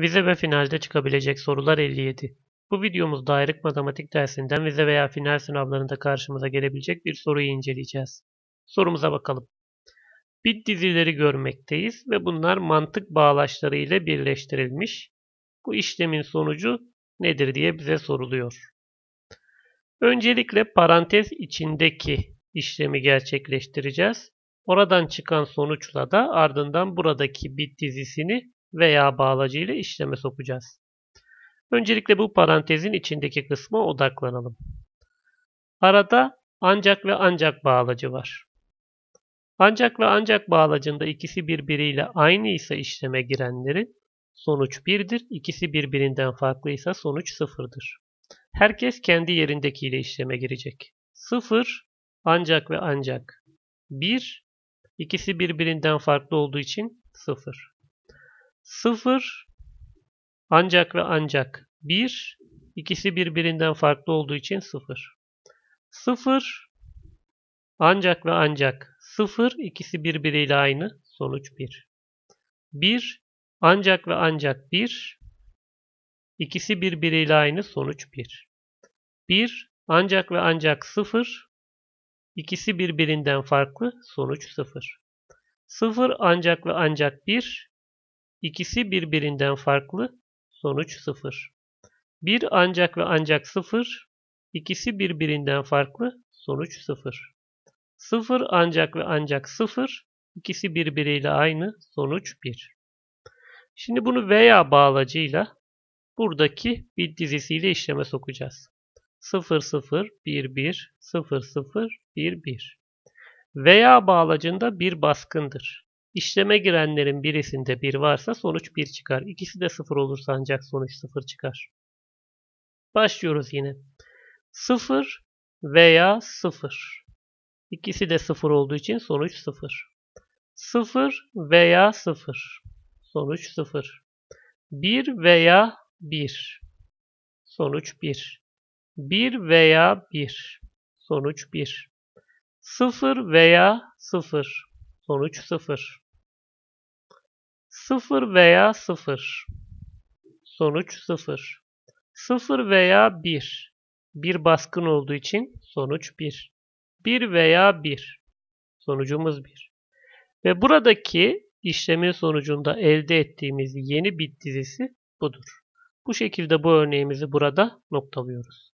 Vize ve finalde çıkabilecek sorular 57. Bu videomuz dairek matematik dersinden vize veya final sınavlarında karşımıza gelebilecek bir soruyu inceleyeceğiz. Sorumuza bakalım. Bit dizileri görmekteyiz ve bunlar mantık bağlaçları ile birleştirilmiş. Bu işlemin sonucu nedir diye bize soruluyor. Öncelikle parantez içindeki işlemi gerçekleştireceğiz. Oradan çıkan sonuçla da ardından buradaki bit dizisini veya bağlacıyla işleme sokacağız. Öncelikle bu parantezin içindeki kısma odaklanalım. Arada ancak ve ancak bağlacı var. Ancak ve ancak bağlacında ikisi birbiriyle aynı ise işleme girenlerin sonuç 1'dir. İkisi birbirinden farklıysa sonuç 0'dır. Herkes kendi yerindekiyle işleme girecek. 0 ancak ve ancak 1 ikisi birbirinden farklı olduğu için 0. 0 ancak ve ancak 1 ikisi birbirinden farklı olduğu için 0. 0 ancak ve ancak 0 ikisi birbiriyle aynı sonuç 1. 1 ancak ve ancak 1 ikisi birbiriyle aynı sonuç 1. 1 ancak ve ancak 0 ikisi birbirinden farklı sonuç 0. 0 ancak ve ancak 1 İkisi birbirinden farklı. Sonuç 0. 1 ancak ve ancak 0. ikisi birbirinden farklı. Sonuç 0. 0 ancak ve ancak 0. ikisi birbiriyle aynı. Sonuç 1. Şimdi bunu veya bağlacıyla buradaki bit dizisiyle işleme sokacağız. 0 0 1 1 0 0 1 1 veya bağlacında bir baskındır. İşleme girenlerin birisinde 1 varsa sonuç 1 çıkar. İkisi de 0 olursa ancak sonuç 0 çıkar. Başlıyoruz yine. 0 veya 0. İkisi de 0 olduğu için sonuç 0. 0 veya 0. Sonuç 0. 1 veya 1. Sonuç 1. 1 veya 1. Sonuç 1. 0 veya 0. Sonuç 0. 0 veya 0. Sonuç 0. 0 veya 1. 1 baskın olduğu için sonuç 1. 1 veya 1. Sonucumuz 1. Ve buradaki işlemin sonucunda elde ettiğimiz yeni bit dizisi budur. Bu şekilde bu örneğimizi burada noktalıyoruz.